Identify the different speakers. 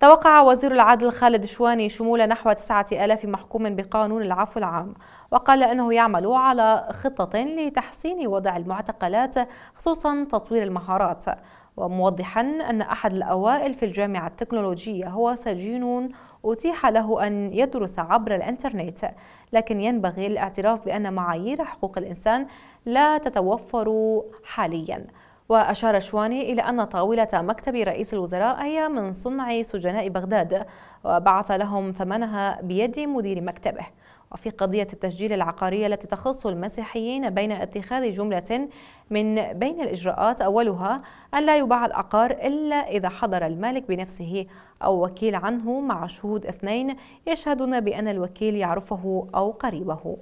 Speaker 1: توقع وزير العدل خالد شواني شمول نحو 9000 محكوم بقانون العفو العام وقال أنه يعمل على خطه لتحسين وضع المعتقلات خصوصا تطوير المهارات وموضحا أن أحد الأوائل في الجامعة التكنولوجية هو سجين أتيح له أن يدرس عبر الإنترنت لكن ينبغي الاعتراف بأن معايير حقوق الإنسان لا تتوفر حالياً وأشار شواني إلى أن طاولة مكتب رئيس الوزراء هي من صنع سجناء بغداد وبعث لهم ثمنها بيد مدير مكتبه وفي قضية التسجيل العقارية التي تخص المسيحيين بين اتخاذ جملة من بين الإجراءات أولها ألا يباع العقار إلا إذا حضر المالك بنفسه أو وكيل عنه مع شهود اثنين يشهدون بأن الوكيل يعرفه أو قريبه